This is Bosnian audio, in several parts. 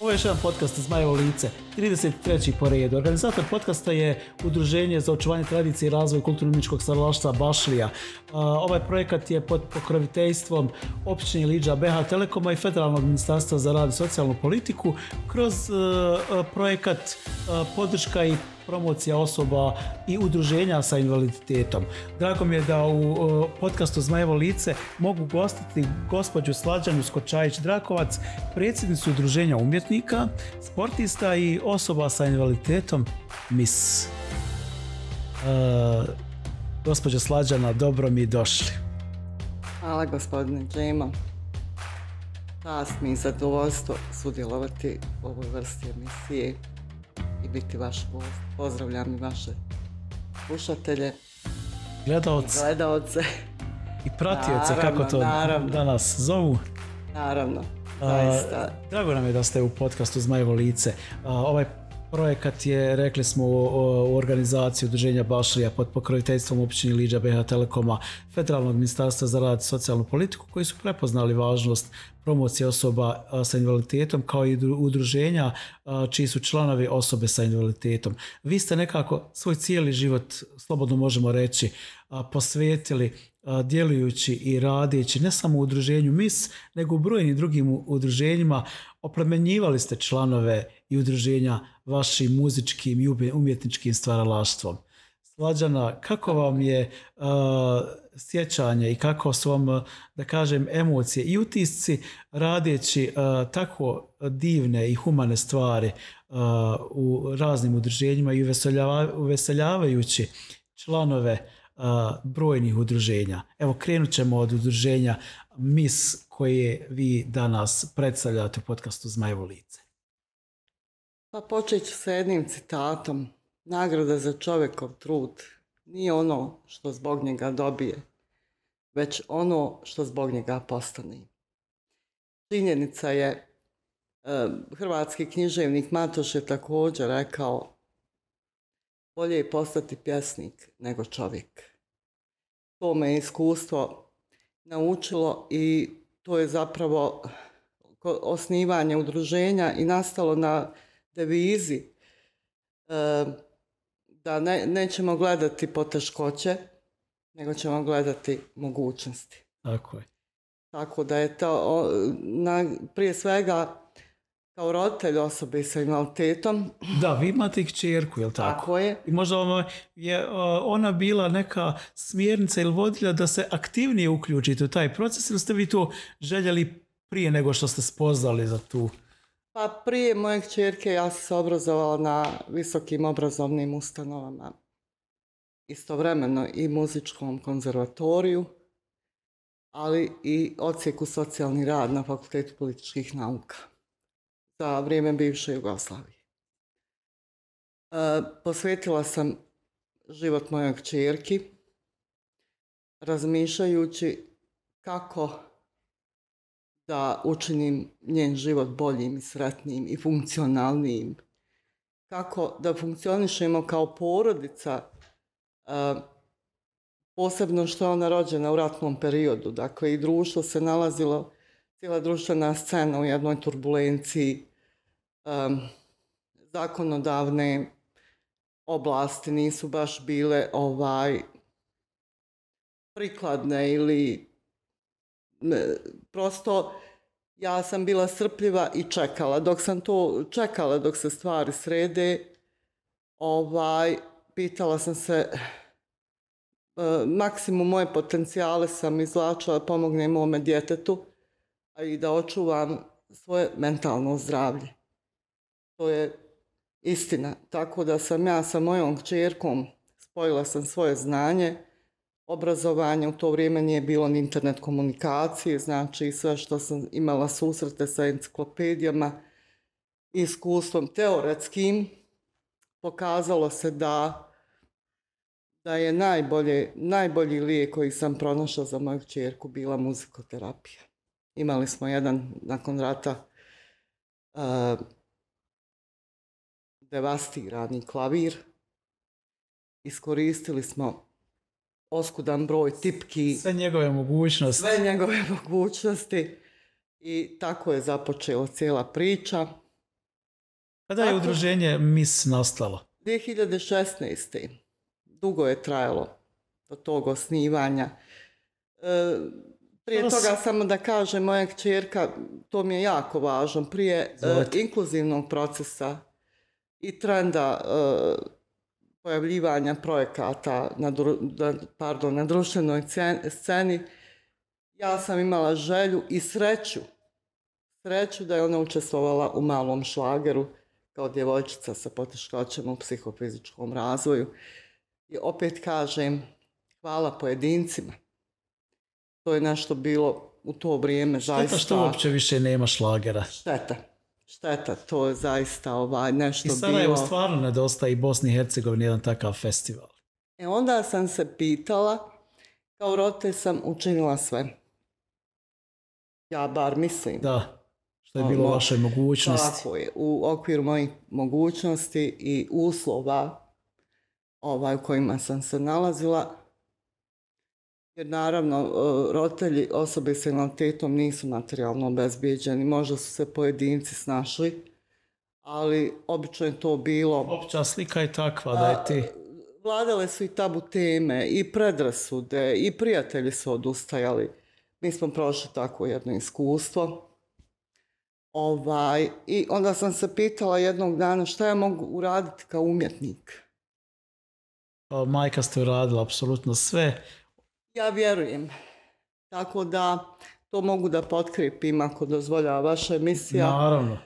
Ovo je još jedan podcast Zmajevo lice, 33. pored. Organizator podcasta je Udruženje za očuvanje tradicije i razvoj kulturno-umničkog stvaralaštva Bašlija. Ovaj projekat je pod pokroviteljstvom općine Lidža BH Telekoma i Federalnog ministarstva za rad i socijalnu politiku kroz e, e, projekat e, podrška i promocija osoba i udruženja sa invaliditetom. Drago mi je da u podcastu Zmajevo lice mogu gostiti gospođu Slađanu Skočajić-Drakovac, predsjednicu udruženja umjetnika, sportista i osoba sa invaliditetom MIS. E, gospođa Slađana, dobro mi došli. Hvala gospodine Klima. Čast mi je zadovoljstvo sudjelovati u ovoj vrsti emisije i biti vaš gost. Pozdravljam i vaše slušatelje. Gledaoce. Gledaoce. I pratioce, naravno, kako to naravno. danas zovu. Naravno, zaista. A, drago nam je da ste u podcastu Zmajevo lice. A, ovaj projekat je, rekli smo, u organizaciji udruženja Bašlija pod pokroviteljstvom općini Liđa BH Telekoma, Federalnog ministarstva za rad i socijalnu politiku, koji su prepoznali važnost promocije osoba sa invaliditetom kao i udruženja čiji su članovi osobe sa invaliditetom. Vi ste nekako svoj cijeli život, slobodno možemo reći, posvetili djelujući i radijeći ne samo u udruženju MIS, nego u brojnim drugim udruženjima. Oplemenjivali ste članove i udruženja vašim muzičkim i umjetničkim stvaralaštvom. Slađana, kako vam je uh, sjećanje i kako su vam, da kažem, emocije i utisci radeći uh, tako divne i humane stvari uh, u raznim udruženjima i uveseljavajući članove uh, brojnih udruženja. Evo, krenut ćemo od udruženja MIS koje vi danas predstavljate u podcastu Zmajevo lice. Pa počet ću sa jednim citatom. Nagrada za čovekov trud nije ono što zbog njega dobije, već ono što zbog njega postane. Činjenica je, eh, hrvatski književnik Matoš je također rekao, bolje je postati pjesnik nego čovjek. To me iskustvo naučilo i to je zapravo osnivanje udruženja i nastalo na devizi eh, da ne, nećemo gledati po teškoće, nego ćemo gledati mogućnosti. Tako je. Tako da je to, o, na, prije svega, kao roditelj osobe sa invaliditetom. Da, vi imate ih čerku, je li tako? Tako je. I možda vam ono je ona bila neka smjernica ili vodilja da se aktivnije uključite u taj proces ili ste vi to željeli prije nego što ste spoznali za tu Pa prije moje čerke ja sam se obrazovala na visokim obrazovnim ustanovama. Istovremeno i muzičkom konzervatoriju, ali i ocijeku socijalni rad na Fakultetu političkih nauka za vrijeme bivše Jugoslavije. E, posvetila sam život mojeg čerki razmišljajući kako da učinim njen život boljim i sretnijim i funkcionalnijim. Kako da funkcionišemo kao porodica, posebno što je ona rođena u ratnom periodu. Dakle, i društvo se nalazilo, cijela društvena scena u jednoj turbulenciji zakonodavne oblasti nisu baš bile ovaj prikladne ili prosto ja sam bila srpljiva i čekala. Dok sam to čekala, dok se stvari srede, ovaj, pitala sam se eh, maksimum moje potencijale sam izlačila da pomogne mome djetetu a i da očuvam svoje mentalno zdravlje. To je istina. Tako da sam ja sa mojom čerkom spojila sam svoje znanje, obrazovanja, u to vrijeme nije bilo ni internet komunikacije, znači sve što sam imala susrete sa enciklopedijama, iskustvom teoretskim, pokazalo se da da je najbolje, najbolji lijek koji sam pronašla za moju čerku bila muzikoterapija. Imali smo jedan nakon rata uh, devastirani klavir. Iskoristili smo oskudan broj tipki. Sve njegove mogućnosti. Sve njegove mogućnosti. I tako je započela cijela priča. Kada je udruženje MIS nastalo? 2016. Dugo je trajalo do tog osnivanja. E, prije Zas... toga samo da kažem, moja čerka, to mi je jako važno, prije e, inkluzivnog procesa i trenda e, pojavljivanja projekata na, dru, da, pardon, na društvenoj sceni, ja sam imala želju i sreću, sreću da je ona učestvovala u malom šlageru kao djevojčica sa poteškoćama u psihofizičkom razvoju. I opet kažem, hvala pojedincima. To je nešto bilo u to vrijeme. Šteta zaista... što uopće više nema šlagera. Šteta šteta, to je zaista ovaj nešto bilo. I sada je bilo. stvarno nedostaje i Bosni i Hercegovini jedan takav festival. E onda sam se pitala, kao rote sam učinila sve. Ja bar mislim. Da, što je ono, bilo vaše mogućnosti. Tako je, u okviru mojih mogućnosti i uslova ovaj, u kojima sam se nalazila, Jer naravno, e, roditelji osobe s invaliditetom nisu materijalno obezbijeđeni. Možda su se pojedinci snašli, ali obično je to bilo... Opća slika je takva da je ti... Vladale su i tabu teme, i predrasude, i prijatelji su odustajali. Mi smo prošli tako jedno iskustvo. Ovaj, I onda sam se pitala jednog dana šta ja mogu uraditi kao umjetnik. Pa, majka ste uradila apsolutno sve. Ja vjerujem. Tako da to mogu da potkripim ako dozvoljava vaša emisija. Naravno.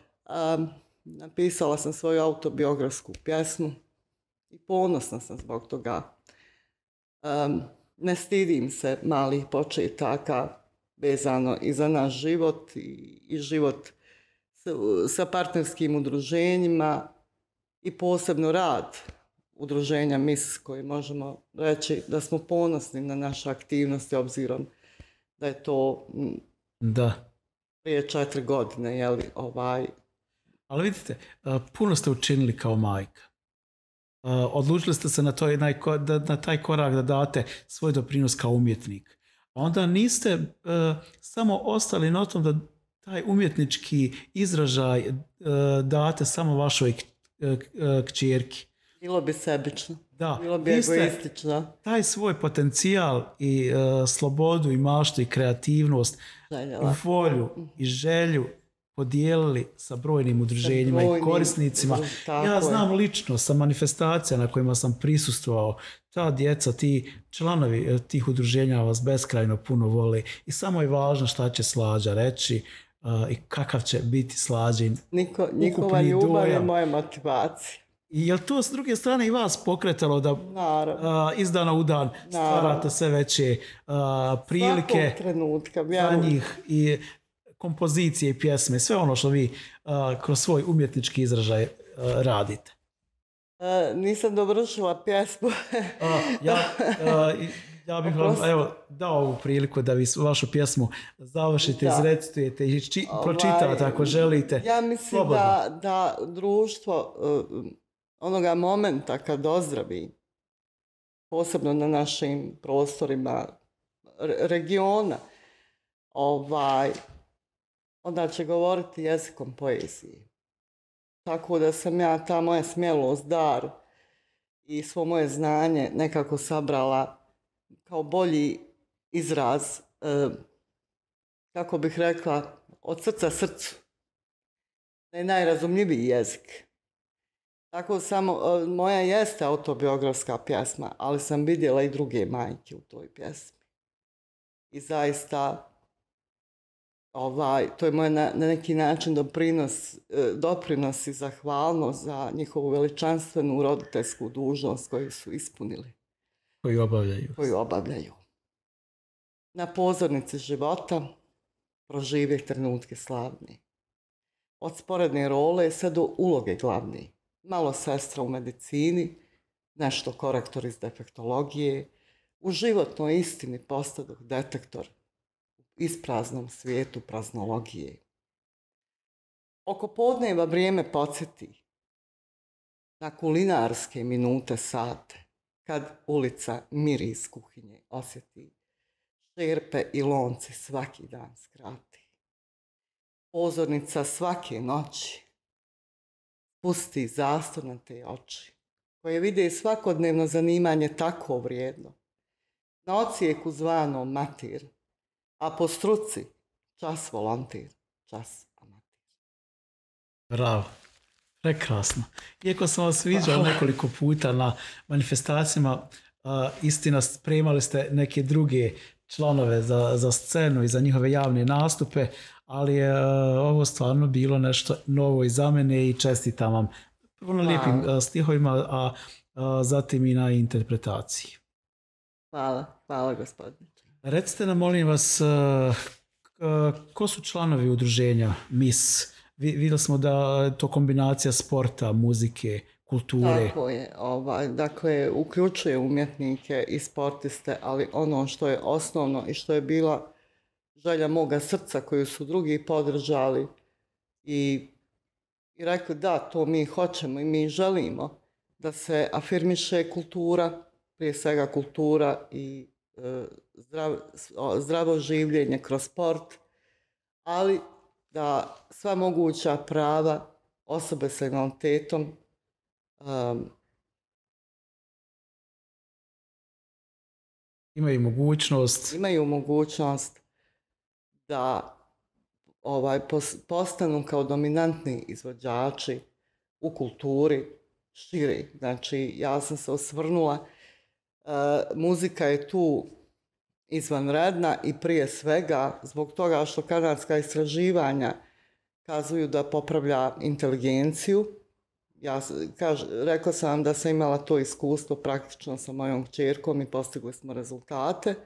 Um, napisala sam svoju autobiografsku pjesmu i ponosna sam zbog toga. Um, ne stidim se malih početaka vezano i za naš život i, život sa partnerskim udruženjima i posebno rad udruženja MIS koji možemo reći da smo ponosni na naše aktivnosti obzirom da je to da. prije četiri godine. Je li, ovaj... Ali vidite, puno ste učinili kao majka. Odlučili ste se na, to, na, na taj korak da date svoj doprinos kao umjetnik. A onda niste samo ostali na tom da taj umjetnički izražaj date samo vašoj kćerki. Bilo bi sebično. Da. Bilo bi Viste, egoistično. Taj svoj potencijal i uh, slobodu i maštu i kreativnost Željela. i volju i želju podijelili sa brojnim udruženjima sa brojnim, i korisnicima. Tako ja znam lično sa manifestacija na kojima sam prisustvao, ta djeca, ti članovi e, tih udruženja vas beskrajno puno vole i samo je važno šta će slađa reći uh, i kakav će biti slađin. Niko, Nikova ljubav je moja motivacija. Je li to s druge strane i vas pokretalo da uh, iz dana u dan Naravno. stvarate sve veće uh, prilike trenutka, ja za njih i kompozicije i pjesme, sve ono što vi uh, kroz svoj umjetnički izražaj uh, radite? Uh, nisam dobro pjesmu. uh, ja, uh, ja bih vam evo, dao ovu priliku da vi vašu pjesmu završite, da. zrecitujete i či, ovaj, pročitate ako želite. Ja mislim da, da društvo... Uh, onoga momenta kad ozdravi, posebno na našim prostorima re, regiona, ovaj, onda će govoriti jezikom poezije. Tako da sam ja ta moja smjelost, dar i svo moje znanje nekako sabrala kao bolji izraz, e, kako bih rekla, od srca srcu. Da najrazumljiviji jezik. Tako samo, e, moja jeste autobiografska pjesma, ali sam vidjela i druge majke u toj pjesmi. I zaista, ovaj, to je moj na, na neki način doprinos, e, doprinos i zahvalnost za njihovu veličanstvenu roditeljsku dužnost koju su ispunili. Koju obavljaju. Koju obavljaju. Na pozornici života proživje trenutke slavni. Od sporedne role sve do uloge glavnije malo sestra u medicini, nešto korektor iz defektologije, u životnoj istini postadoh detektor iz praznom svijetu praznologije. Oko podneva vrijeme podsjeti na kulinarske minute sate, kad ulica miri iz kuhinje osjeti, šerpe i lonce svaki dan skrati. Pozornica svake noći pusti zastor na te oči, koje vide svakodnevno zanimanje tako vrijedno, na ocijeku zvano matir, a po struci čas volontir, čas amatir. Bravo. Prekrasno. Iako sam vas viđao nekoliko puta na manifestacijama, istina, spremali ste neke druge članove za, za scenu i za njihove javne nastupe, ali je e, ovo stvarno bilo nešto novo i za mene i čestitam vam prvo na lijepim e, stihovima, a, e, zatim i na interpretaciji. Hvala, hvala gospodine. Recite nam, molim vas, ko su članovi udruženja MIS? Vidjeli smo da to kombinacija sporta, muzike, kulture. Tako je. Ovaj, dakle, uključuje umjetnike i sportiste, ali ono što je osnovno i što je bila želja moga srca koju su drugi podržali i, i rekli da, to mi hoćemo i mi želimo da se afirmiše kultura, prije svega kultura i e, zdrav, zdravo življenje kroz sport, ali da sva moguća prava osobe sa invaliditetom e, imaju mogućnost imaju mogućnost da ovaj postanu kao dominantni izvođači u kulturi širi. Znači, ja sam se osvrnula, e, muzika je tu izvanredna i prije svega zbog toga što kanadska istraživanja kazuju da popravlja inteligenciju. Ja kaž, rekla sam da sam imala to iskustvo praktično sa mojom čerkom i postigli smo rezultate –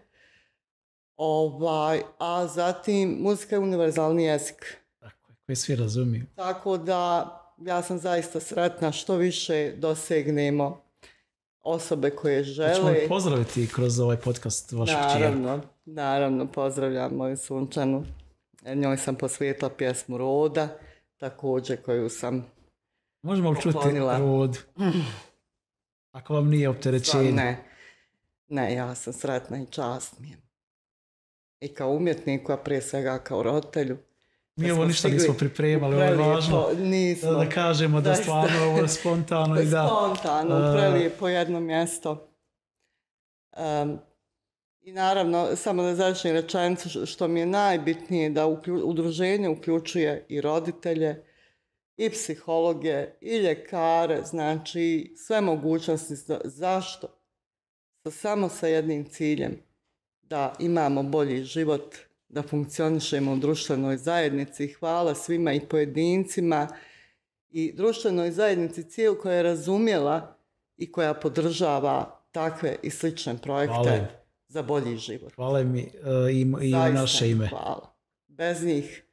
Ovaj, a zatim muzika je univerzalni jezik. Tako je, koji svi razumiju. Tako da ja sam zaista sretna što više dosegnemo osobe koje žele. Hoćemo pozdraviti kroz ovaj podcast vašeg čija. Naravno, čijera. naravno, pozdravljam moju sunčanu. E, njoj sam posvijetla pjesmu Roda, također koju sam Možemo li čuti uklonila. Rodu? Ako vam nije opterećenje. Ne. ne, ja sam sretna i čast i kao umjetniku, a prije svega kao roditelju. Mi ovo ništa stigli. nismo pripremali, ovo je važno pa nismo. da kažemo da, da stvarno ovo je spontano. da, i spontano, da, uh, eh, po jedno mjesto. Um, I naravno, samo na završim rečenicu, što mi je najbitnije da uklju, udruženje uključuje i roditelje, i psihologe, i ljekare, znači sve mogućnosti. Zašto? Samo sa jednim ciljem, da imamo bolji život, da funkcionišemo u društvenoj zajednici. Hvala svima i pojedincima i društvenoj zajednici cijel koja je razumjela i koja podržava takve i slične projekte hvala. za bolji život. Hvala mi uh, im, i e, Zaista, naše ime. Hvala. Bez njih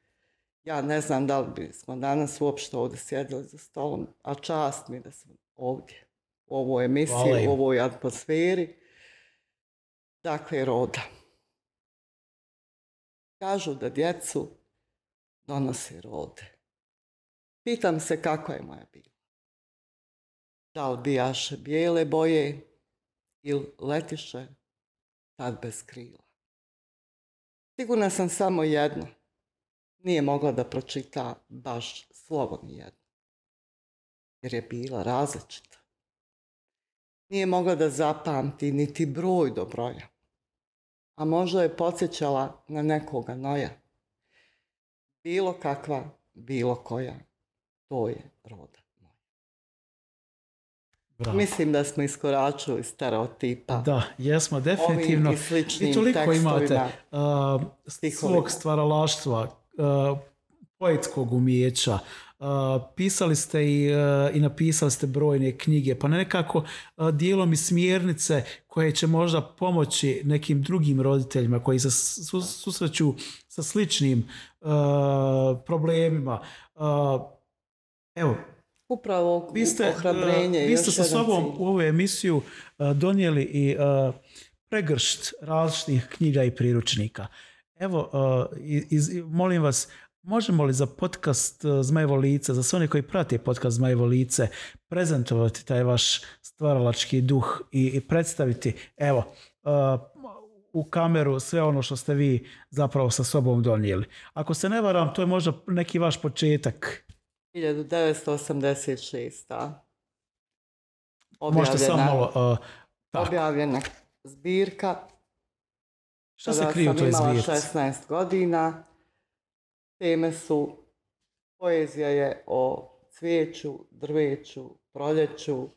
ja ne znam da li bismo danas uopšte ovdje sjedili za stolom, a čast mi da sam ovdje u ovoj emisiji, u ovoj atmosferi dakle roda. Kažu da djecu donose rode. Pitam se kako je moja bila. Da li bijaše bijele boje ili letiše tad bez krila. Sigurna sam samo jedno. Nije mogla da pročita baš slovo ni jedno. Jer je bila različita nije mogla da zapamti niti broj do broja. A možda je podsjećala na nekoga noja. Bilo kakva, bilo koja, to je roda. Bravo. Mislim da smo iskoračili stereotipa. Da, jesmo, definitivno. Ovim i sličnim I toliko imate uh, svog stvaralaštva, uh, poetskog umijeća. Uh, pisali ste i, uh, i napisali ste brojne knjige, pa nekako uh, dijelom i smjernice koje će možda pomoći nekim drugim roditeljima koji se susreću sa sličnim uh, problemima. Uh, evo, Upravo, vi ste, ohrabrenje. Uh, vi ste sa sobom cilj. u ovu emisiju uh, donijeli i uh, pregršt različnih knjiga i priručnika. Evo, uh, iz, iz, molim vas, uh, Možemo li za podcast e, Zmajevo lice, za sve one koji prate podcast Zmajevo lice, prezentovati taj vaš stvaralački duh i, predstaviti, evo, e, u kameru sve ono što ste vi zapravo sa sobom donijeli. Ako se ne varam, to je možda neki vaš početak. 1986. Objavljena. Možete samo malo... Uh, objavljena zbirka. Što se krije u toj zbirci? 16 godina. Teme su poezija je o cvijeću, drveću, proljeću,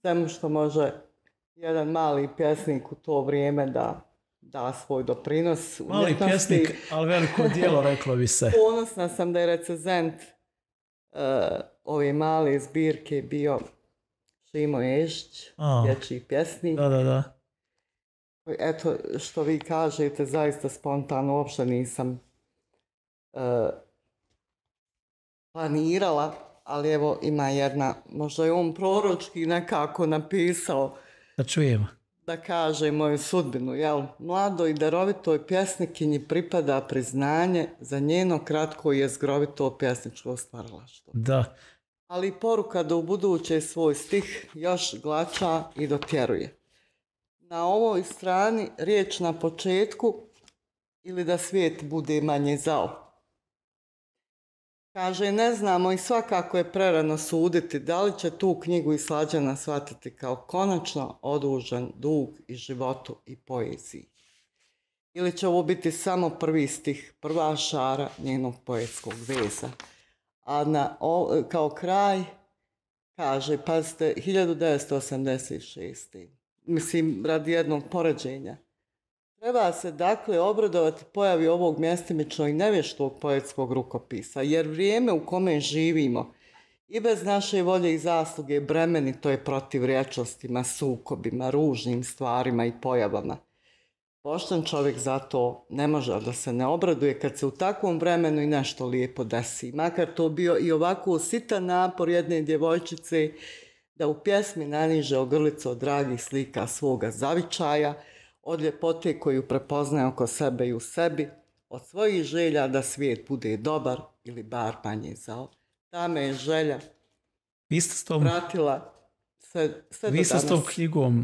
svemu što može jedan mali pjesnik u to vrijeme da da svoj doprinos. Mali umjetnosti. pjesnik, ali veliko dijelo, reklo bi se. Ponosna sam da je recezent uh, eh, ove male zbirke bio Šimo Ešć, dječji pjesnik. Da, da, da. Eto, što vi kažete, zaista spontano, uopšte nisam Eh, planirala, ali evo ima jedna, možda je on proročki nekako napisao. Da čujemo. Da kaže moju sudbinu, jel? Mlado i darovitoj pjesnikinji pripada priznanje za njeno kratko i jezgrovito pjesničko stvaralaštvo. Da. Ali poruka da u buduće svoj stih još glača i dotjeruje. Na ovoj strani riječ na početku ili da svijet bude manje zao. Kaže, ne znamo i svakako je prerano suditi da li će tu knjigu i slađana shvatiti kao konačno odužan dug i životu i poeziji. Ili će ovo biti samo prvi stih, prva šara njenog poetskog veza. A na, o, kao kraj, kaže, pazite, 1986. Mislim, radi jednog poređenja. Treba se dakle obradovati pojavi ovog mjestimično i nevještog poetskog rukopisa, jer vrijeme u kome živimo i bez naše volje i zasluge bremeni to je protiv rječostima, sukobima, ružnim stvarima i pojavama. Pošten čovjek zato ne može da se ne obraduje kad se u takvom vremenu i nešto lijepo desi. Makar to bio i ovako sitan napor jedne djevojčice da u pjesmi naniže ogrlicu od dragih slika svoga zavičaja, od ljepote koju prepoznaje oko sebe i u sebi, od svojih želja da svijet bude dobar ili bar manje zao. Tame je želja vi ste s tom, sve, do danas. Vi ste s tom knjigom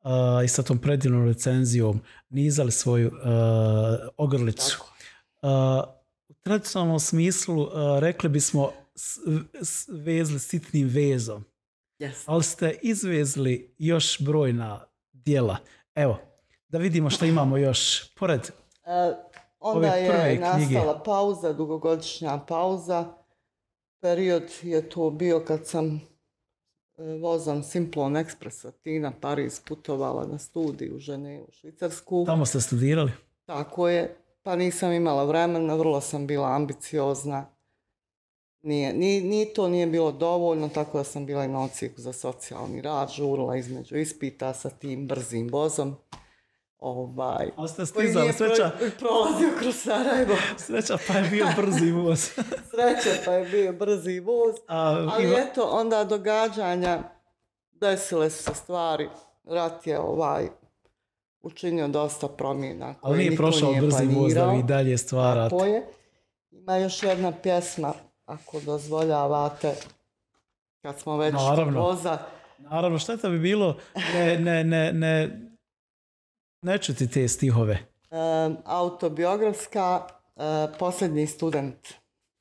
uh, i sa tom predivnom recenzijom nizali svoju uh, ogrlicu. Uh, u tradicionalnom smislu rekli bismo s, vezli sitnim vezom. Yes. Ali ste izvezli još brojna dijela. Evo, da vidimo što imamo još pored uh, onda ove prve je knjige. nastala pauza dugogodišnja pauza period je to bio kad sam uh, e, vozom Simplon Expressa Tina Paris putovala na studiju u Ženevu, Švicarsku tamo ste studirali tako je pa nisam imala vremena vrlo sam bila ambiciozna Nije, ni, ni to nije bilo dovoljno, tako da sam bila i na ocijeku za socijalni rad, žurla između ispita sa tim brzim vozom ovaj... Oh Osta stizao, sreća. prolazio kroz Sarajevo. sreća pa je bio brzi voz. sreća pa je bio brzi voz. A, Ali ima... eto, onda događanja desile su se stvari. Rat je ovaj učinio dosta promjena. Ali nije prošao nije brzi planirao. voz da vi dalje stvarate. Tako je. Ima još jedna pjesma, ako dozvoljavate, kad smo već Naravno. Proza. Naravno, šta to bi bilo ne, ne, ne, ne, Neću ti te stihove. E, autobiografska, e, posljednji student.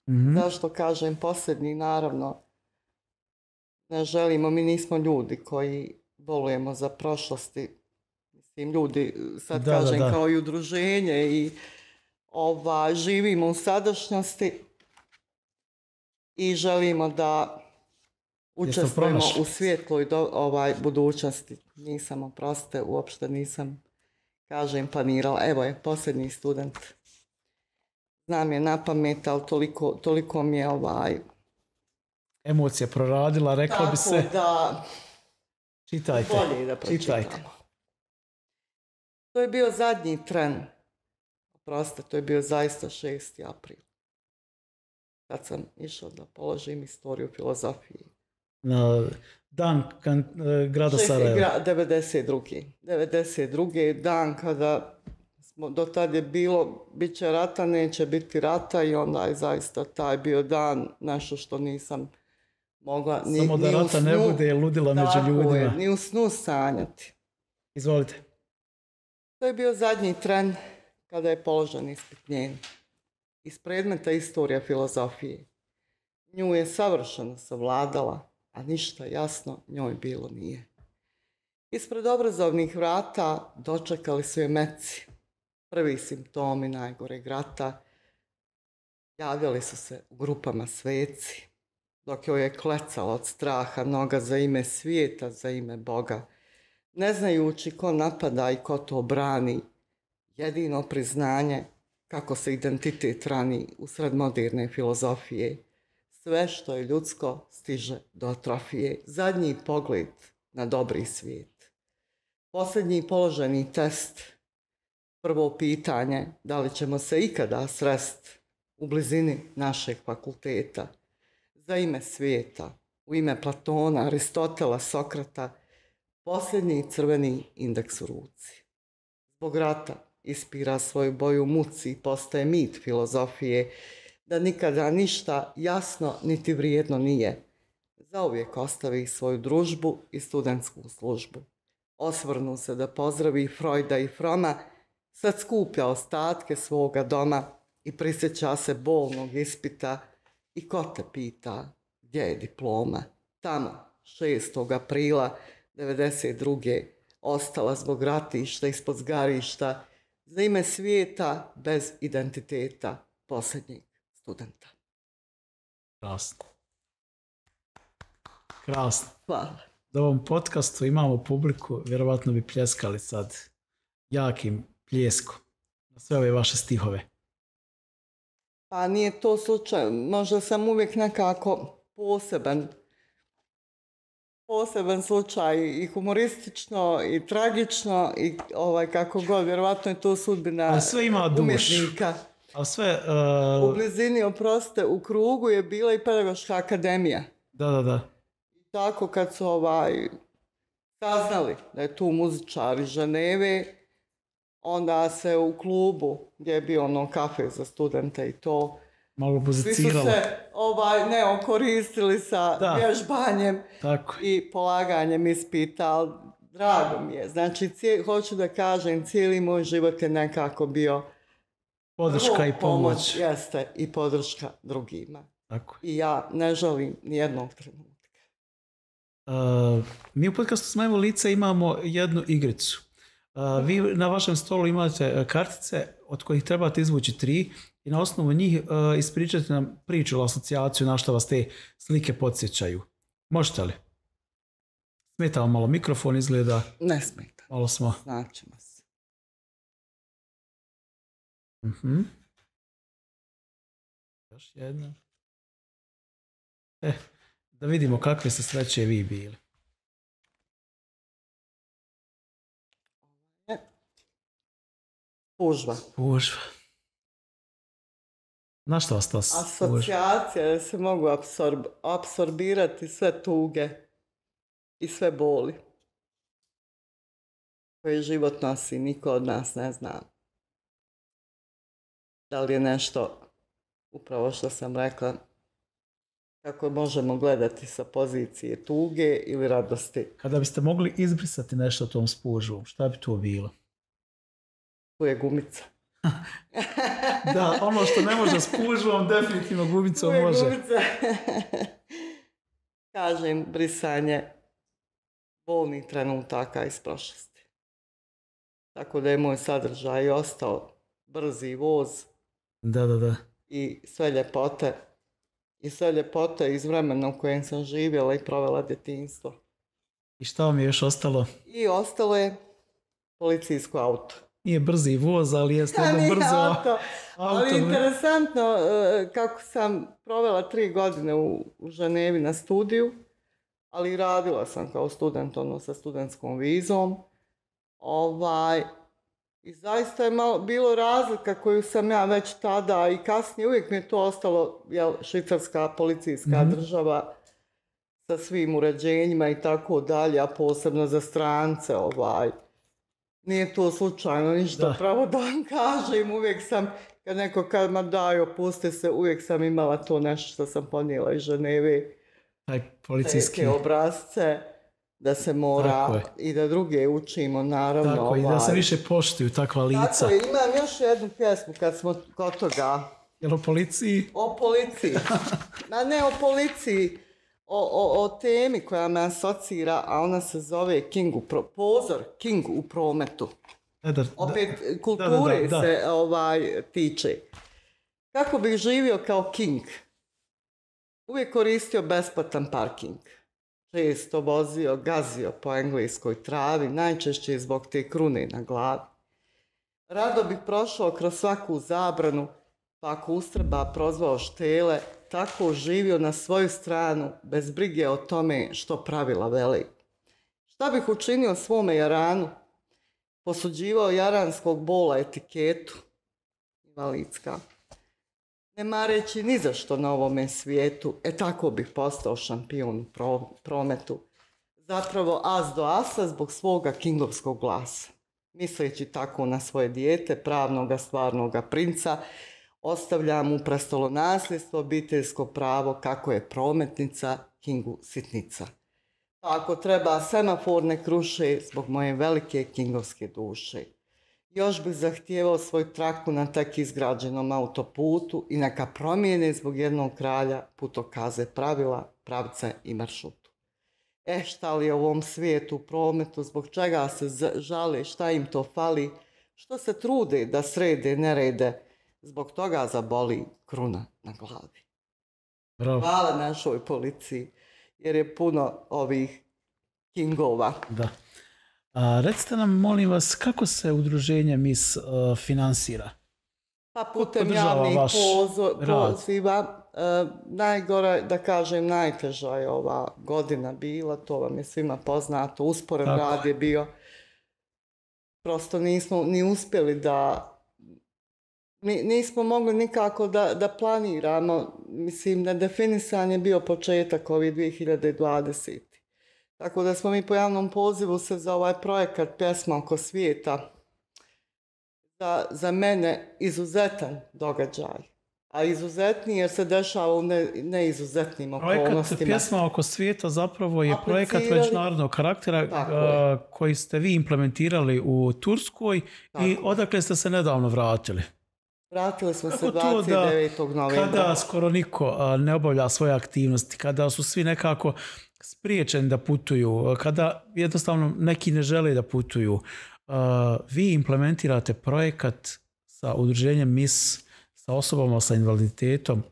Mm -hmm. što kažem posljednji, naravno, ne želimo, mi nismo ljudi koji bolujemo za prošlosti. Mislim, ljudi, sad da, kažem, da, da. kao i udruženje i ova, živimo u sadašnjosti i želimo da učestvujemo u svjetloj do, ovaj, budućnosti. Nisam proste, uopšte nisam kažem, planirala. Evo je, posljednji student. Znam je na pamet, ali toliko, toliko mi je ovaj... Emocija proradila, rekla Tako bi se... Tako da... Čitajte. da pročitamo. Čitajte. To je bio zadnji tren. Proste, to je bio zaista 6. april. Kad sam išao da položim istoriju filozofije na dan kan, e, grada Sarajeva. Gra, 92. 92. dan kada smo, do tada je bilo, bit će rata, neće biti rata i onda je zaista taj bio dan, našo što nisam mogla ni, Samo da ni rata snu, ne bude je ludila među ljudima. ni u snu sanjati. Izvolite. To je bio zadnji tren kada je položen ispit njen. Iz predmeta istorija filozofije. Nju je savršeno savladala a ništa jasno njoj bilo nije. Ispred obrazovnih vrata dočekali su je meci. Prvi simptomi najgore grata javljali su se u grupama sveci, dok joj je klecala od straha noga za ime svijeta, za ime Boga. Ne znajući ko napada i ko to brani, jedino priznanje kako se identitet rani usred moderne filozofije sve što je ljudsko stiže do atrofije. Zadnji pogled na dobri svijet. Posljednji položeni test. Prvo pitanje, da li ćemo se ikada srest u blizini našeg fakulteta za ime svijeta, u ime Platona, Aristotela, Sokrata, posljednji crveni indeks u ruci. Zbog rata ispira svoju boju muci i postaje mit filozofije, da nikada ništa jasno niti vrijedno nije. Zauvijek ostavi svoju družbu i studentsku službu. Osvrnu se da pozdravi Freuda i Froma, sad skuplja ostatke svoga doma i prisjeća se bolnog ispita i ko te pita gdje je diploma. Tamo, 6. aprila 1992. ostala zbog ratišta ispod zgarišta za ime svijeta bez identiteta posljednjeg studenta. Krasno. Krasno. Hvala. Da ovom podcastu imamo publiku, vjerovatno bi pljeskali sad jakim pljeskom na sve ove vaše stihove. Pa nije to slučaj. Možda sam uvijek nekako poseban poseban slučaj i humoristično i tragično i ovaj kako god, vjerovatno je to sudbina A pa sve ima dušu. Dušu. A sve... Uh... U blizini, oproste, u krugu je bila i pedagoška akademija. Da, da, da. I Tako kad su ovaj, saznali da je tu muzičar iz Ženeve, onda se u klubu gdje je bio ono kafe za studente i to... Malo pozicirala. Svi su se ovaj, ne, koristili sa da. vježbanjem Tako. i polaganjem ispita, drago mi je. Znači, cijel, hoću da kažem, cijeli moj život je nekako bio... Podrška i pomoć. pomoć. Jeste i podrška drugima. Tako. I ja ne želim nijednog trenutka. Uh, mi u podcastu Smajmo lice imamo jednu igricu. Uh, vi na vašem stolu imate uh, kartice od kojih trebate izvući tri i na osnovu njih uh, ispričati nam priču o asocijaciju na što vas te slike podsjećaju. Možete li? Smeta malo mikrofon izgleda? Ne smeta. Malo smo... Značimo se. Mhm. Još jedna. Eh, da vidimo kakve ste sreće vi bili. Spužva. Spužva. Na što vas to Asocijacija, da se mogu absorb absorbirati sve tuge i sve boli To je život i niko od nas ne zna da li je nešto upravo što sam rekla kako možemo gledati sa pozicije tuge ili radosti. Kada biste mogli izbrisati nešto o tom spužu, šta bi to bilo? To je gumica. da, ono što ne može s pužvom, definitivno gubicom može. Gubica. Kažem, brisanje bolnih trenutaka iz prošlosti. Tako da je moj sadržaj ostao brzi voz, Da, da, da. I sve ljepote. I sve ljepote iz vremena u kojem sam živjela i provela djetinstvo. I šta vam je još ostalo? I ostalo je policijsko auto. Nije brzi voz, ali je stvarno brzo auto. auto. Ali interesantno e, kako sam provela tri godine u, u Ženevi na studiju, ali radila sam kao student, ono, sa studentskom vizom. Ovaj, I zaista je malo, bilo razlika koju sam ja već tada i kasnije, uvijek mi je to ostalo, jel, švicarska policijska mm -hmm. država sa svim uređenjima i tako dalje, a posebno za strance, ovaj. Nije to slučajno ništa da. pravo da vam kažem, uvijek sam, kad neko kad ma daj, opuste se, uvijek sam imala to nešto što sam ponijela iz ženevi. Taj policijski. Te obrazce da se mora i da druge učimo, naravno. Tako ovaj. i da ovaj. se više poštuju takva lica. Tako imam još jednu pjesmu kad smo kod toga. Jel o policiji? O policiji. Ma ne o policiji, o, o, o temi koja me asocira, a ona se zove King u pro, pozor, King u prometu. E da, Opet da, kulture da, da, da, se ovaj tiče. Kako bih živio kao King? Uvijek koristio besplatan parking često vozio, gazio po engleskoj travi, najčešće zbog te krune na glavi. Rado bih prošao kroz svaku zabranu, pa ako ustreba prozvao štele, tako živio na svoju stranu, bez brige o tome što pravila veli. Šta bih učinio svome jaranu? Posuđivao jaranskog bola etiketu. Invalidska. Ne mareći ni zašto na ovome svijetu, e tako bih postao šampion u pro, prometu. Zapravo as do asa zbog svoga kingovskog glasa. Misleći tako na svoje dijete, pravnoga stvarnoga princa, ostavljam mu prastolo nasljedstvo obiteljsko pravo kako je prometnica kingu sitnica. Pa ako treba semaforne kruše zbog moje velike kingovske duše. Još bih zahtijevao svoj traku na tak izgrađenom autoputu i neka promijene zbog jednog kralja putokaze pravila, pravca i maršutu. E šta li je u ovom svijetu prometu, zbog čega se žale, šta im to fali, što se trude da srede, ne rede, zbog toga zaboli kruna na glavi. Bravo. Hvala našoj policiji, jer je puno ovih kingova. Da. A recite nam, molim vas, kako se udruženje MIS e, finansira? Pa putem javnih poziva. Uh, e, najgora, da kažem, najteža je ova godina bila, to vam je svima poznato, usporen rad je bio. Prosto nismo ni uspjeli da... Ni, nismo mogli nikako da, da planiramo, mislim, nedefinisan je bio početak ovih Tako da smo mi po javnom pozivu se za ovaj projekat Pjesma oko svijeta za, za mene izuzetan događaj. A izuzetni jer se dešava u ne, neizuzetnim okolnostima. Projekat Pjesma oko svijeta zapravo je projekat međunarodnog karaktera a, koji ste vi implementirali u Turskoj Tako i odakle ste se nedavno vratili? Vratili smo se 29. novembra. Kada skoro niko ne obavlja svoje aktivnosti, kada su svi nekako spriječeni da putuju, kada jednostavno neki ne žele da putuju, vi implementirate projekat sa udruženjem MIS sa osobama sa invaliditetom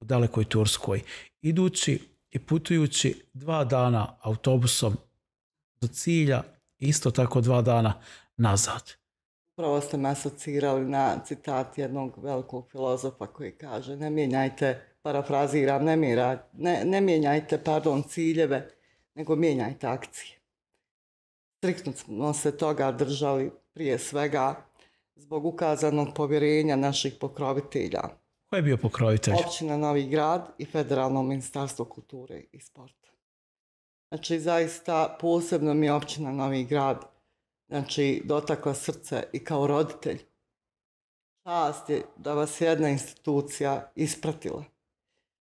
u dalekoj Turskoj. Idući i putujući dva dana autobusom do cilja, isto tako dva dana nazad. Upravo ste me asocirali na citat jednog velikog filozofa koji kaže ne mijenjajte parafraziram mira, ne, ne mijenjajte, pardon, ciljeve, nego mijenjajte akcije. Striktno smo se toga držali prije svega zbog ukazanog povjerenja naših pokrovitelja. Ko je bio pokrovitelj? Općina Novi Grad i Federalno ministarstvo kulture i sporta. Znači, zaista posebno mi je općina Novi Grad znači, dotakla srce i kao roditelj. Čast je da vas jedna institucija ispratila.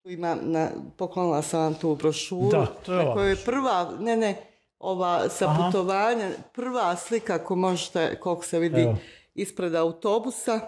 Ima, na, poklonila sam vam tu brošuru. Da, to je ova. je prva, ne, ne, ova sa putovanja, prva slika ko možete, koliko se vidi, Evo. ispred autobusa.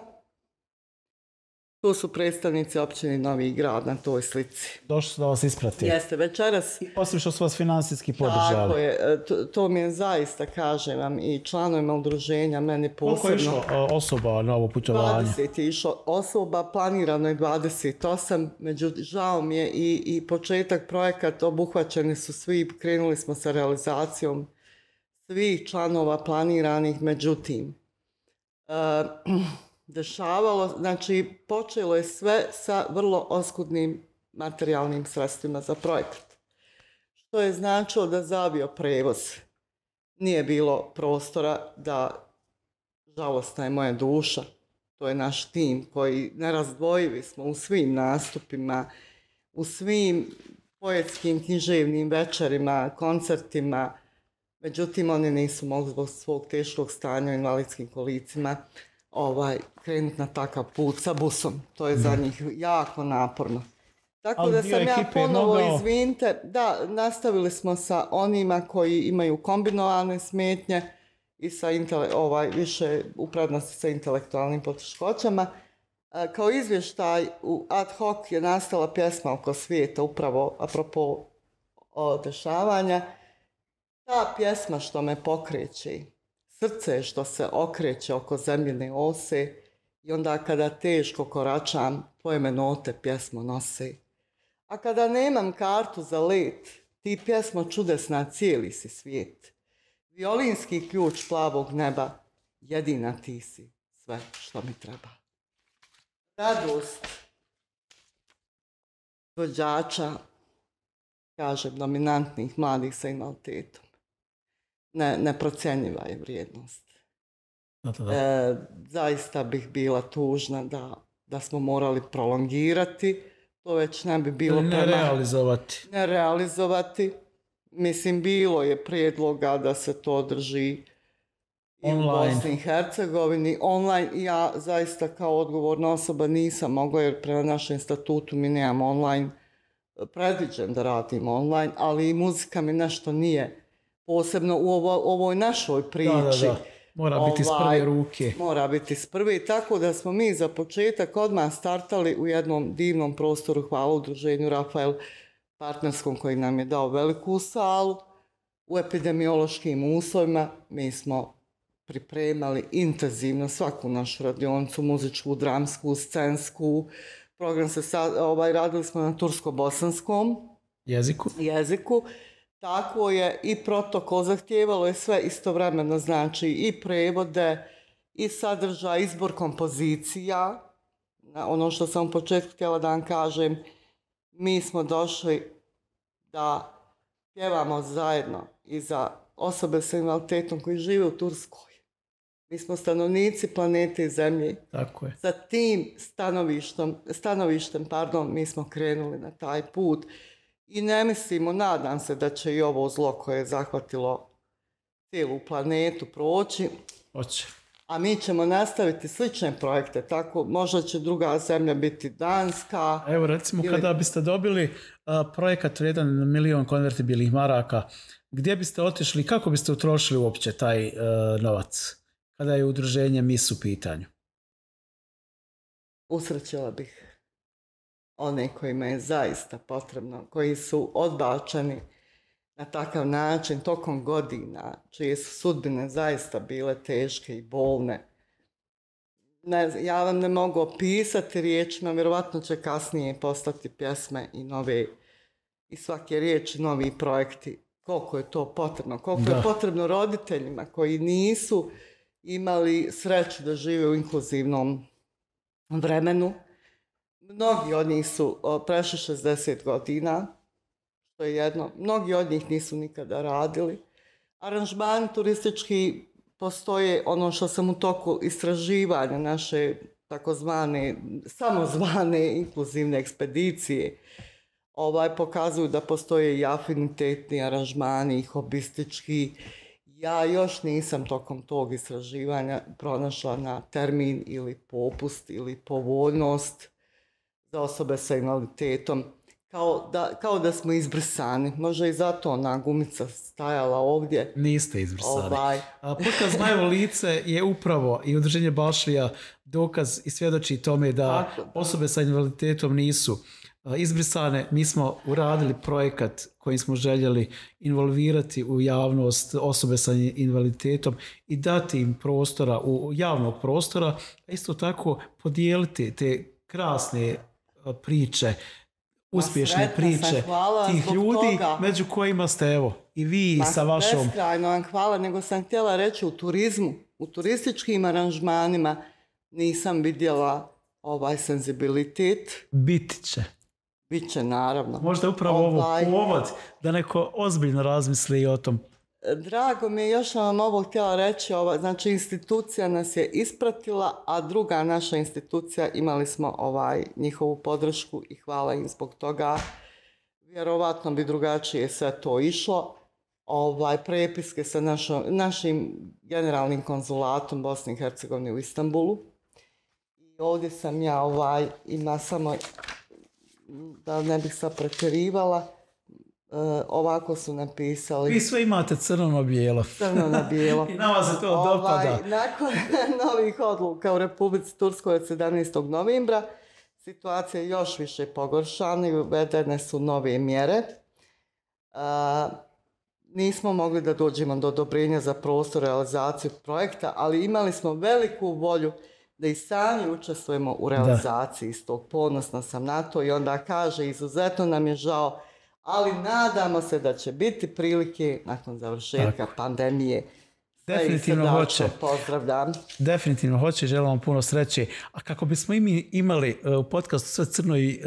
To su predstavnice općine Novi grad na toj slici. Došli su da vas isprati. Jeste, večeras. I osim što su vas finansijski podržali. Tako je, e, to, to mi je zaista, kaže vam, i članovima udruženja, meni posebno. Koliko je išlo e, osoba na ovo putovanje? 20 je išlo osoba, planirano je 28, međutim, žao mi je i, i početak projekata obuhvaćeni su svi, krenuli smo sa realizacijom svih članova planiranih, međutim, uh, dešavalo. Znači, počelo je sve sa vrlo oskudnim materijalnim sredstvima za projekat. Što je značilo da zavio prevoz. Nije bilo prostora da žalostna je moja duša. To je naš tim koji nerazdvojivi smo u svim nastupima, u svim poetskim književnim večerima, koncertima. Međutim, oni nisu mogli zbog svog teškog stanja u invalidskim kolicima ovaj, krenuti na takav put sa busom. To je za mm. njih jako naporno. Tako da sam ja ponovo izvinite, Da, nastavili smo sa onima koji imaju kombinovane smetnje i sa ovaj, više upravnosti sa intelektualnim poteškoćama. E, kao izvještaj u ad hoc je nastala pjesma oko svijeta, upravo apropo o, dešavanja. Ta pjesma što me pokreće srce što se okreće oko zemljene ose i onda kada teško koračam, tvoje note pjesmu nose. A kada nemam kartu za let, ti pjesmo čudesna cijeli si svijet. Violinski ključ plavog neba, jedina ti si sve što mi treba. Radost vođača, kažem, dominantnih mladih sa invaliditetom ne, neprocenjiva je vrijednost. Da, da, da. E, zaista bih bila tužna da, da smo morali prolongirati, to već ne bi bilo ne, ne prema... realizovati. Ne realizovati. Mislim, bilo je prijedloga da se to drži online. u Bosni i Hercegovini. Online, ja zaista kao odgovorna osoba nisam mogla, jer prema našem statutu mi nemam online predviđen da radim online, ali i muzika mi nešto nije posebno u ovo, ovoj našoj priči. Da, da, da. Mora ovaj, biti s prve ruke. Mora biti s prve. Tako da smo mi za početak odmah startali u jednom divnom prostoru. Hvala udruženju Rafael Partnerskom koji nam je dao veliku salu. U epidemiološkim uslovima mi smo pripremali intenzivno svaku našu radionicu, muzičku, dramsku, scensku. Program se sad, ovaj, radili smo na tursko-bosanskom jeziku. jeziku. Tako je i protokol zahtjevalo je sve istovremeno, znači i prevode, i sadržaj, izbor kompozicija. Ono što sam u početku htjela da vam kažem, mi smo došli da pjevamo zajedno i za osobe sa invaliditetom koji žive u Turskoj. Mi smo stanovnici planete i zemlje. Tako je. Sa tim stanovištem, stanovištem pardon, mi smo krenuli na taj put. I ne mislimo, nadam se da će i ovo zlo koje je zahvatilo cijelu planetu proći. Oće. A mi ćemo nastaviti slične projekte, tako možda će druga zemlja biti Danska. Evo recimo ili... kada biste dobili uh, projekat vrijedan na milion konvertibilnih maraka, gdje biste otišli i kako biste utrošili uopće taj uh, novac kada je udruženje MIS u pitanju? Usrećila bih one kojima je zaista potrebno, koji su odbačeni na takav način tokom godina, čije su sudbine zaista bile teške i bolne. Ne, ja vam ne mogu opisati riječ, riječima, vjerovatno će kasnije postati pjesme i nove i svake riječi, novi projekti. Koliko je to potrebno? Koliko da. je potrebno roditeljima koji nisu imali sreću da žive u inkluzivnom vremenu, Mnogi od njih su prešli 60 godina, što je jedno. Mnogi od njih nisu nikada radili. Aranžman turistički postoje ono što sam u toku istraživanja naše takozvane, samozvane inkluzivne ekspedicije ovaj pokazuju da postoje i afinitetni aranžmani i hobistički. Ja još nisam tokom tog istraživanja pronašla na termin ili popust ili povoljnost za osobe sa invaliditetom, kao da, kao da smo izbrisani. Možda i zato ona gumica stajala ovdje. Niste izbrisani. Ovaj. Puta znaju lice je upravo i udrženje Bašlija dokaz i svjedoči tome da, Tako, osobe sa invaliditetom nisu izbrisane. Mi smo uradili projekat kojim smo željeli involvirati u javnost osobe sa invaliditetom i dati im prostora, u javnog prostora, a isto tako podijeliti te krasne priče, uspješne sretna, priče hvala tih ljudi toga. među kojima ste evo i vi Ma, sa vašom... Beskrajno vam hvala, nego sam htjela reći u turizmu, u turističkim aranžmanima nisam vidjela ovaj senzibilitet. Biti će. Biće, naravno. Možda upravo ovaj... ovo povod da neko ozbiljno razmisli o tom. Drago mi je, još sam vam ovo htjela reći, ova, znači institucija nas je ispratila, a druga naša institucija imali smo ovaj njihovu podršku i hvala im zbog toga. Vjerovatno bi drugačije sve to išlo. Ovaj, prepiske sa našo, našim generalnim konzulatom Bosne i Hercegovine u Istanbulu. I ovdje sam ja ovaj, ima samo da ne bih sad pretjerivala. E, ovako su napisali. Vi sve imate crno na bijelo. Crno na bijelo. I nama se to dopada. Ovaj, nakon novih odluka u Republici Turskoj od 17. novembra, situacija je još više pogoršana i uvedene su nove mjere. A, e, nismo mogli da dođemo do odobrenja za prostor realizaciju projekta, ali imali smo veliku volju da i sami učestvujemo u realizaciji da. istog. Ponosna sam na to i onda kaže, izuzetno nam je žao ali nadamo se da će biti prilike nakon završetka Tako. pandemije. Definitivno da, hoće. Pozdravljam. Definitivno hoće, želim vam puno sreće. A kako bismo i mi imali e, u uh, podcastu sve crno i uh,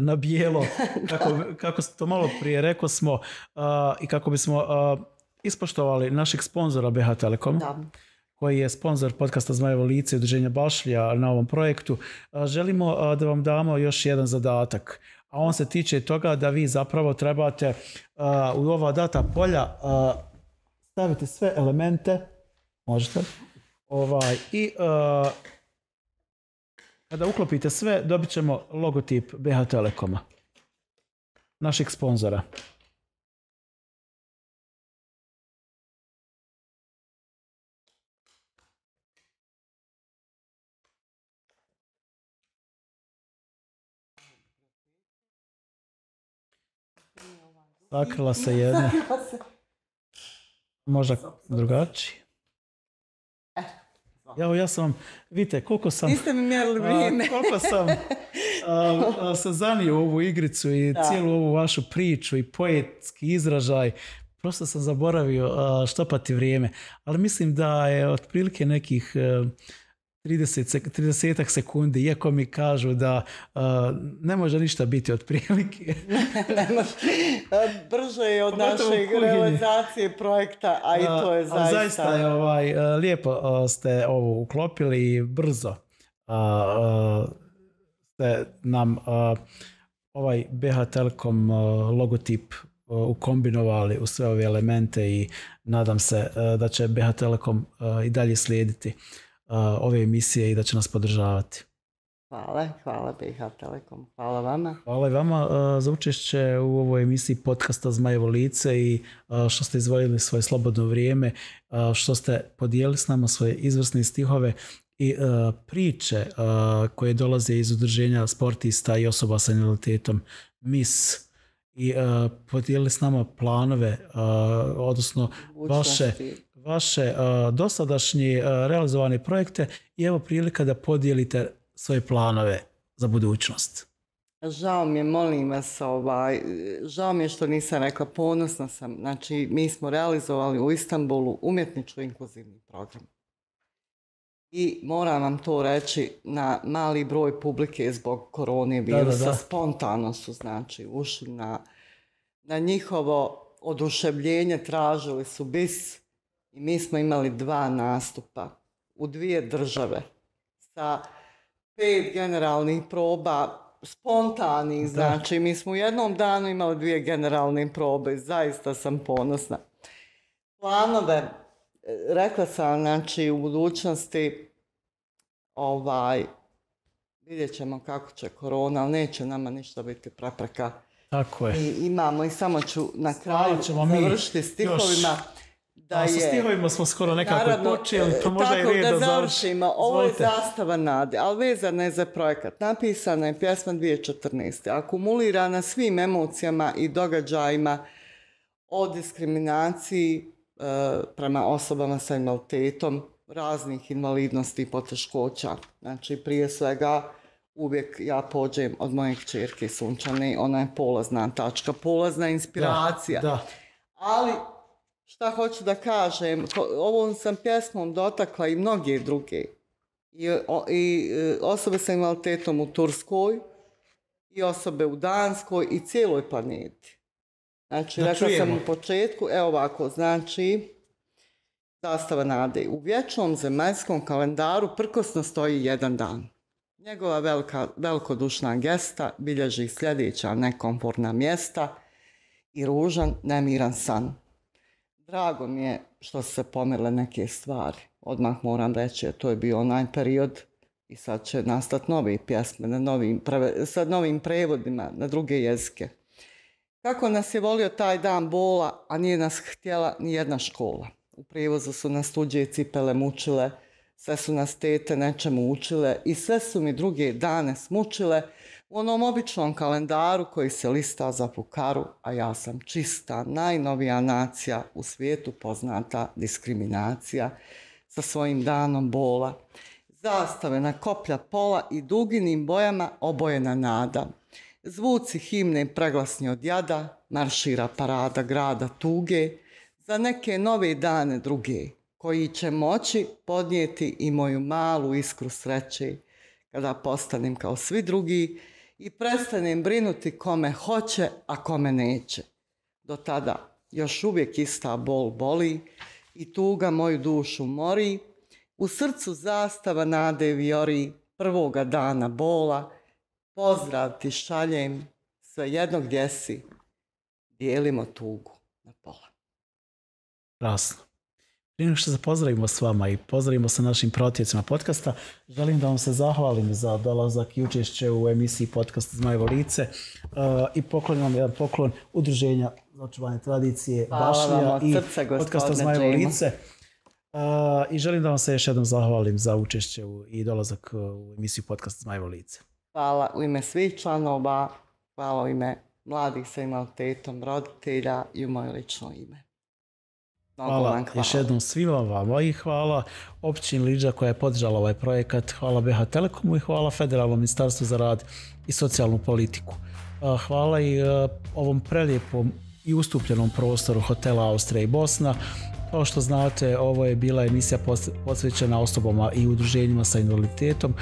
na bijelo, kako, kako to malo prije rekao smo, uh, i kako bismo uh, ispoštovali našeg sponzora BH Telekom, da. koji je sponzor podcasta Zmajevo lice i udruženja Bašlija na ovom projektu, želimo da vam damo još jedan zadatak a on se tiče toga da vi zapravo trebate u ova data polja uh, staviti sve elemente, možete, ovaj, i kada uklopite sve, dobit ćemo logotip BH Telekoma, našeg sponzora. Sakrila se jedna. Možda drugačije. Ja, e, ja sam vam, vidite, koliko sam... Niste mi mjerili vrijeme. Koliko sam, a, a, sam zanio ovu igricu i da. cijelu ovu vašu priču i poetski izražaj. Prosto sam zaboravio a, štopati vrijeme. Ali mislim da je otprilike nekih... A, e, 30 30 sekundi, iako mi kažu da uh, ne može ništa biti od prilike. Brže je od naše realizacije projekta, a i to je zaista. A zaista je ovaj, lijepo ste ovo uklopili i brzo uh, ste nam uh, ovaj BH Telekom logotip ukombinovali u sve ove elemente i nadam se uh, da će BH Telekom uh, i dalje slijediti uh, ove emisije i da će nas podržavati. Hvala, hvala BiH Telekom, hvala vama. Hvala i vama za učešće u ovoj emisiji podcasta Zmajevo lice i što ste izvojili svoje slobodno vrijeme, što ste podijelili s nama svoje izvrsne stihove i priče koje dolaze iz udrženja sportista i osoba sa invaliditetom MIS i podijelili s nama planove, odnosno vaše vaše e, dosadašnje e, realizovane projekte i evo prilika da podijelite svoje planove za budućnost. Žao mi je, molim vas, ovaj, žao mi je što nisam rekla, ponosna sam. Znači, mi smo realizovali u Istanbulu umjetničko inkluzivni program. I moram vam to reći na mali broj publike zbog korone virusa. Da, da, da. Spontano su, znači, ušli na, na njihovo oduševljenje, tražili su bis, I mi smo imali dva nastupa u dvije države sa pet generalnih proba, spontani, znači mi smo u jednom danu imali dvije generalne probe, zaista sam ponosna. Planove, e, rekla sam, znači u budućnosti ovaj, vidjet ćemo kako će korona, ali neće nama ništa biti prepreka. Tako je. I imamo i samo ću na kraju završiti stihovima. Još da je... A sa stihovima smo skoro nekako naravno, počeli, pa e, možda tako, i red da završimo. završimo. Ovo je zastava nade, ali vezana je za projekat. Napisana je pjesma 2014. Akumulirana svim emocijama i događajima o diskriminaciji e, prema osobama sa invaliditetom, raznih invalidnosti i poteškoća. Znači, prije svega, uvijek ja pođem od moje čerke Sunčane, ona je polazna tačka, polazna inspiracija. Da, da. Ali šta hoću da kažem, ovom sam pjesmom dotakla i mnoge druge. I, o, i e, osobe sa invaliditetom u Turskoj, i osobe u Danskoj, i cijeloj planeti. Znači, da rekla sam u početku, evo ovako, znači, sastava nade. U vječnom zemaljskom kalendaru prkosno stoji jedan dan. Njegova velika, velikodušna gesta bilježi sljedeća nekomforna mjesta i ružan, nemiran san. Drago mi je što se pomerle neke stvari. Odmah moram reći, to je bio onaj period i sad će nastati nove pjesme na novim, prave, sa novim prevodima na druge jezike. Kako nas je volio taj dan bola, a nije nas htjela ni jedna škola. U prevozu su nas tuđe cipele mučile, sve su nas tete nečemu učile i sve su mi druge dane smučile, U onom običnom kalendaru koji se lista za pukaru, a ja sam čista, najnovija nacija u svijetu poznata diskriminacija sa svojim danom bola. Zastave na koplja pola i duginim bojama obojena nada. Zvuci himne preglasni od jada, maršira parada grada tuge, za neke nove dane druge, koji će moći podnijeti i moju malu iskru sreće, kada postanem kao svi drugi, i prestanem brinuti kome hoće, a kome neće. Do tada još uvijek ista bol boli i tuga moju dušu mori, u srcu zastava nade vjori prvoga dana bola, pozdrav ti šaljem sve jednog gdje si, dijelimo tugu na pola. Krasno. Prije što se pozdravimo s vama i pozdravimo sa našim protjecima podcasta, želim da vam se zahvalim za dolazak i učešće u emisiji podcasta Zmajevo lice eh, i poklonim vam jedan poklon udruženja za očuvanje tradicije Hvala Bašlija i srca, podcasta Zmajevo lice. Eh, I želim da vam se još jednom zahvalim za učešće i dolazak eh, u emisiju podcasta Zmajevo lice. Hvala u ime svih članova, hvala u ime mladih sa imalitetom, roditelja i u moje lično ime. Hvala, hvala. još jednom svima vama i hvala općin Liđa koja je podržala ovaj projekat. Hvala BH Telekomu i hvala Federalnom ministarstvu za rad i socijalnu politiku. Hvala i ovom prelijepom i ustupljenom prostoru hotela Austrija i Bosna. Kao što znate, ovo je bila emisija posvećena osobama i udruženjima sa invaliditetom.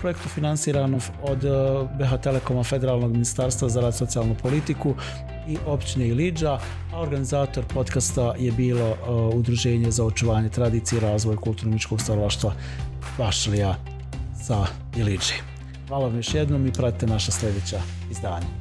Projekt je finansiran od e, BH Telekoma Federalnog ministarstva za rad socijalnu politiku i općine Iliđa, a organizator podcasta je bilo e, udruženje za očuvanje tradicije i razvoj kulturno-umičkog stvaralaštva Vašlija sa Iliđe. Hvala vam još jednom i pratite naša sljedeća izdanja.